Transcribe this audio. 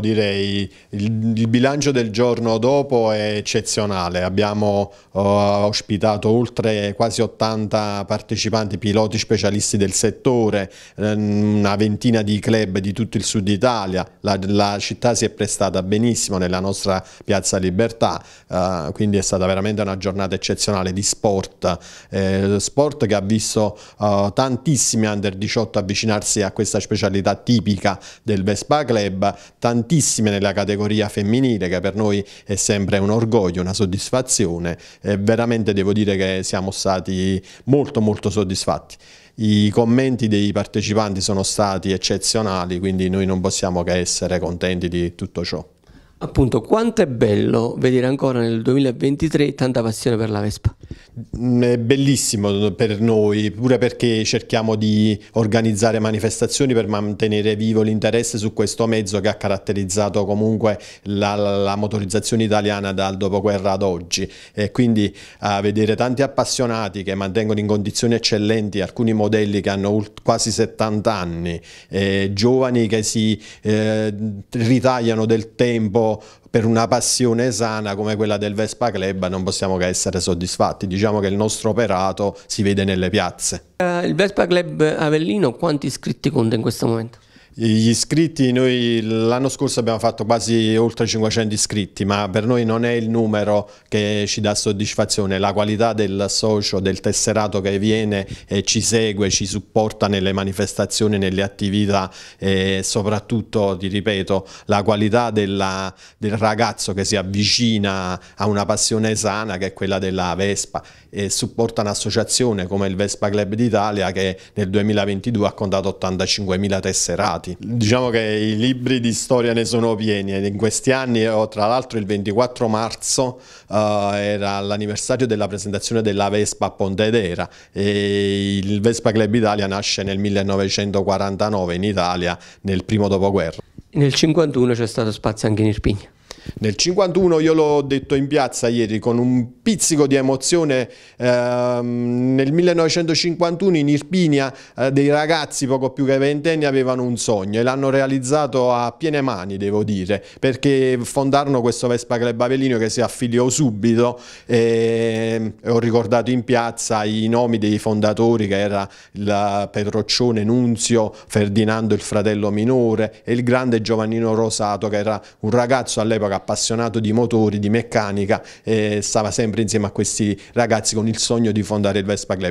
Direi il, il, bilancio del giorno dopo è eccezionale, abbiamo uh, ospitato oltre quasi 80 partecipanti, piloti specialisti del settore, ehm, una ventina di club di tutto il sud Italia, la, la città si è prestata benissimo nella nostra piazza Libertà, uh, quindi è stata veramente una giornata eccezionale di sport, eh, sport che ha visto uh, tantissimi under 18 avvicinarsi a questa specialità tipica del Vespa Club tantissime nella categoria femminile che per noi è sempre un orgoglio, una soddisfazione e veramente devo dire che siamo stati molto molto soddisfatti. I commenti dei partecipanti sono stati eccezionali, quindi noi non possiamo che essere contenti di tutto ciò. Appunto, quanto è bello vedere ancora nel 2023 tanta passione per la Vespa. Mm, è bellissimo per noi, pure perché cerchiamo di organizzare manifestazioni per mantenere vivo l'interesse su questo mezzo che ha caratterizzato comunque la, la motorizzazione italiana dal dopoguerra ad oggi. E quindi a vedere tanti appassionati che mantengono in condizioni eccellenti alcuni modelli che hanno quasi 70 anni, eh, giovani che si eh, ritagliano del tempo per una passione sana come quella del Vespa Club non possiamo che essere soddisfatti, diciamo che il nostro operato si vede nelle piazze. Eh, il Vespa Club Avellino quanti iscritti conta in questo momento? Gli iscritti, noi l'anno scorso abbiamo fatto quasi oltre 500 iscritti, ma per noi non è il numero che ci dà soddisfazione, è la qualità del socio, del tesserato che viene e ci segue, ci supporta nelle manifestazioni, nelle attività e soprattutto, ti ripeto, la qualità della, del ragazzo che si avvicina a una passione sana che è quella della Vespa e supporta un'associazione come il Vespa Club d'Italia che nel 2022 ha contato 85.000 tesserati appassionati. Diciamo che i libri di storia ne sono pieni in questi anni, tra l'altro il 24 marzo uh, era l'anniversario della presentazione della Vespa a Pontedera e il Vespa Club Italia nasce nel 1949 in Italia nel primo dopoguerra. Nel 1951 c'è stato spazio anche in Irpigna. Nel 51 io l'ho detto in piazza ieri con un pizzico di emozione, eh, nel 1951 in Irpinia eh, dei ragazzi poco più che ventenni avevano un sogno e l'hanno realizzato a piene mani devo dire, perché fondarono questo Vespa Club Avellino che si affiliò subito e ehm, ho ricordato in piazza i nomi dei fondatori che era il Pedroccione Nunzio, Ferdinando il fratello minore e il grande Giovannino Rosato che era un ragazzo all'epoca che appassionato di motori, di meccanica, eh, stava sempre insieme a questi ragazzi con il sogno di fondare il Vespa Club.